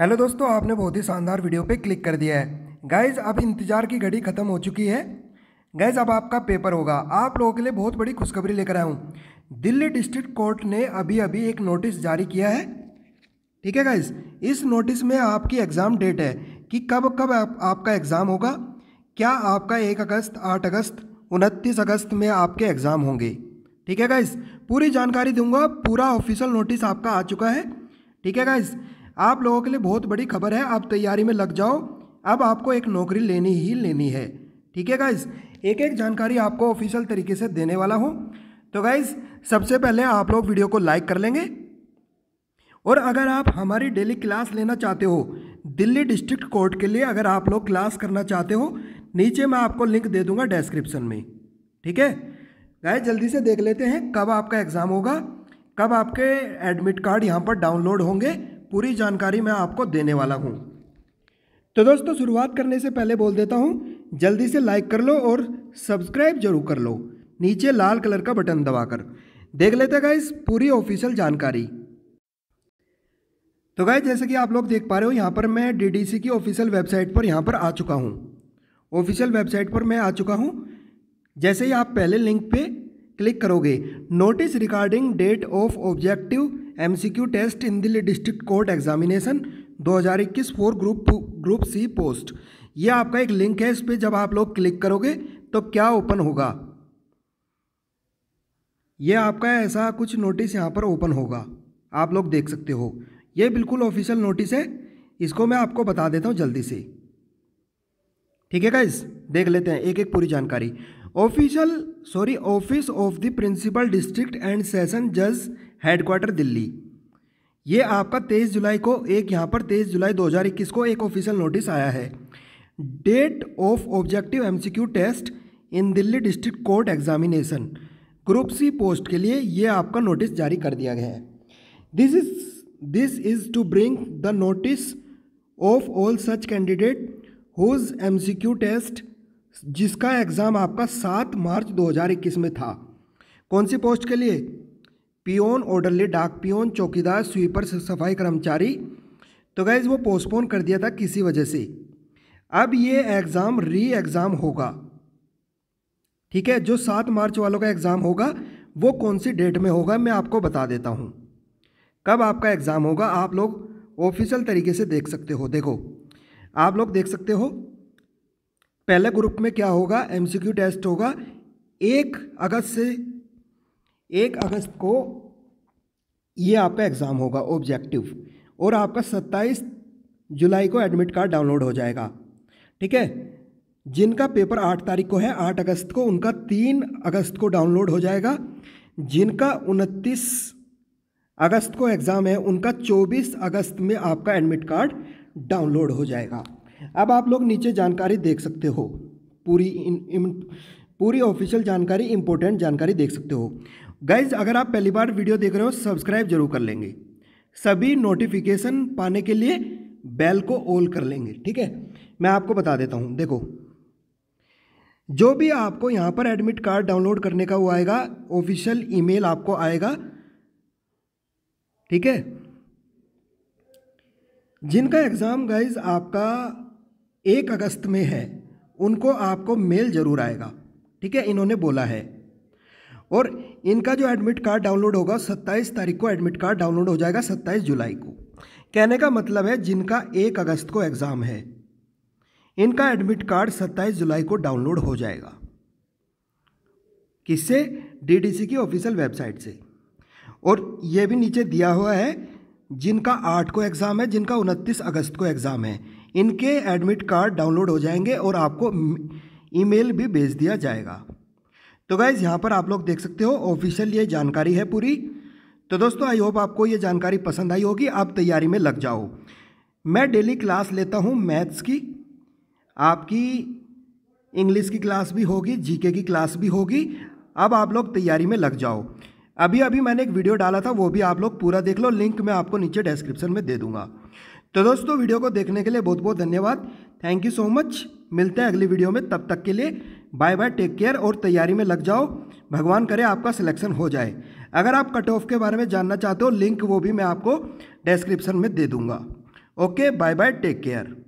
hello दोस्तों आपने बहुत ही शानदार वीडियो पे क्लिक कर दिया है गाइज अब इंतज़ार की घड़ी ख़त्म हो चुकी है गैज़ अब आपका पेपर होगा आप लोगों के लिए बहुत बड़ी खुशखबरी लेकर आया हूँ दिल्ली डिस्ट्रिक्ट कोर्ट ने अभी अभी एक नोटिस जारी किया है ठीक है गाइज इस नोटिस में आपकी एग्ज़ाम डेट है कि कब कब आप, आपका एग्ज़ाम होगा क्या आपका एक अगस्त आठ अगस्त उनतीस अगस्त में आपके एग्ज़ाम होंगे ठीक है गाइज पूरी जानकारी दूंगा पूरा ऑफिशियल नोटिस आपका आ चुका है ठीक है गाइज़ आप लोगों के लिए बहुत बड़ी खबर है आप तैयारी में लग जाओ अब आपको एक नौकरी लेनी ही लेनी है ठीक है गाइज एक एक जानकारी आपको ऑफिशियल तरीके से देने वाला हूँ तो गाइज सबसे पहले आप लोग वीडियो को लाइक कर लेंगे और अगर आप हमारी डेली क्लास लेना चाहते हो दिल्ली डिस्ट्रिक्ट कोर्ट के लिए अगर आप लोग क्लास करना चाहते हो नीचे मैं आपको लिंक दे दूंगा डिस्क्रिप्शन में ठीक है गाय जल्दी से देख लेते हैं कब आपका एग्ज़ाम होगा कब आपके एडमिट कार्ड यहाँ पर डाउनलोड होंगे पूरी जानकारी मैं आपको देने वाला हूँ तो दोस्तों शुरुआत करने से पहले बोल देता हूँ जल्दी से लाइक कर लो और सब्सक्राइब जरूर कर लो नीचे लाल कलर का बटन दबाकर देख लेते इस पूरी ऑफिशियल जानकारी तो गए जैसे कि आप लोग देख पा रहे हो यहाँ पर मैं डीडीसी की ऑफिशियल वेबसाइट पर यहाँ पर आ चुका हूँ ऑफिशियल वेबसाइट पर मैं आ चुका हूँ जैसे ही आप पहले लिंक पे क्लिक करोगे notice regarding date of objective क्यू test in Delhi district court examination 2021 for group group C post ये आपका एक लिंक है इस पर जब आप लोग क्लिक करोगे तो क्या ओपन होगा ये आपका ऐसा कुछ नोटिस यहाँ पर ओपन होगा आप लोग देख सकते हो ये बिल्कुल ऑफिशियल नोटिस है इसको मैं आपको बता देता हूँ जल्दी से ठीक है गाइज देख लेते हैं एक एक पूरी जानकारी official sorry office of the principal district and session जज हेडक्वार्टर दिल्ली ये आपका तेईस जुलाई को एक यहाँ पर तेईस जुलाई 2021 को एक ऑफिशियल नोटिस आया है date of objective MCQ test in Delhi district court examination group C post के लिए ये आपका नोटिस जारी कर दिया गया है this is this is to bring the notice of all such candidate whose M C Q test जिसका एग्ज़ाम आपका सात मार्च 2021 में था कौन सी पोस्ट के लिए पियोन ऑर्डरली डाक पियोन चौकीदार स्वीपर सफाई कर्मचारी तो गैज़ वो पोस्टपोन कर दिया था किसी वजह से अब ये एग्ज़ाम री एग्ज़ाम होगा ठीक है जो सात मार्च वालों का एग्ज़ाम होगा वो कौन सी डेट में होगा मैं आपको बता देता हूँ कब आपका एग्ज़ाम होगा आप लोग ऑफिशियल तरीके से देख सकते हो देखो आप लोग देख सकते हो पहले ग्रुप में क्या होगा एमसीक्यू टेस्ट होगा एक अगस्त से एक अगस्त को ये आपका एग्ज़ाम होगा ऑब्जेक्टिव और आपका सत्ताईस जुलाई को एडमिट कार्ड डाउनलोड हो जाएगा ठीक है जिनका पेपर आठ तारीख को है आठ अगस्त को उनका तीन अगस्त को डाउनलोड हो जाएगा जिनका उनतीस अगस्त को एग्ज़ाम है उनका चौबीस अगस्त में आपका एडमिट कार्ड डाउनलोड हो जाएगा अब आप लोग नीचे जानकारी देख सकते हो पूरी इन, इन पूरी ऑफिशियल जानकारी इंपॉर्टेंट जानकारी देख सकते हो गाइज अगर आप पहली बार वीडियो देख रहे हो सब्सक्राइब जरूर कर लेंगे सभी नोटिफिकेशन पाने के लिए बेल को ऑल कर लेंगे ठीक है मैं आपको बता देता हूँ देखो जो भी आपको यहाँ पर एडमिट कार्ड डाउनलोड करने का वो आएगा ऑफिशियल ईमेल आपको आएगा ठीक है जिनका एग्ज़ाम गाइज आपका एक अगस्त में है उनको आपको मेल ज़रूर आएगा ठीक है इन्होंने बोला है और इनका जो एडमिट कार्ड डाउनलोड होगा 27 तारीख को एडमिट कार्ड डाउनलोड हो जाएगा 27 जुलाई को कहने का मतलब है जिनका एक अगस्त को एग्ज़ाम है इनका एडमिट कार्ड 27 जुलाई को डाउनलोड हो जाएगा किससे डीडीसी की ऑफिशियल वेबसाइट से और यह भी नीचे दिया हुआ है जिनका आठ को एग्ज़ाम है जिनका उनतीस अगस्त को एग्ज़ाम है इनके एडमिट कार्ड डाउनलोड हो जाएंगे और आपको ईमेल भी भेज दिया जाएगा तो गाइज़ यहाँ पर आप लोग देख सकते हो ऑफिशियल ये जानकारी है पूरी तो दोस्तों आई होप आपको ये जानकारी पसंद आई होगी आप तैयारी में लग जाओ मैं डेली क्लास लेता हूँ मैथ्स की आपकी इंग्लिश की क्लास भी होगी जीके की क्लास भी होगी अब आप लोग तैयारी में लग जाओ अभी अभी मैंने एक वीडियो डाला था वो भी आप लोग पूरा देख लो लिंक मैं आपको नीचे डिस्क्रिप्शन में दे दूंगा तो दोस्तों वीडियो को देखने के लिए बहुत बहुत धन्यवाद थैंक यू सो मच मिलते हैं अगली वीडियो में तब तक के लिए बाय बाय टेक केयर और तैयारी में लग जाओ भगवान करे आपका सिलेक्शन हो जाए अगर आप कट ऑफ के बारे में जानना चाहते हो लिंक वो भी मैं आपको डिस्क्रिप्शन में दे दूंगा okay bye bye take care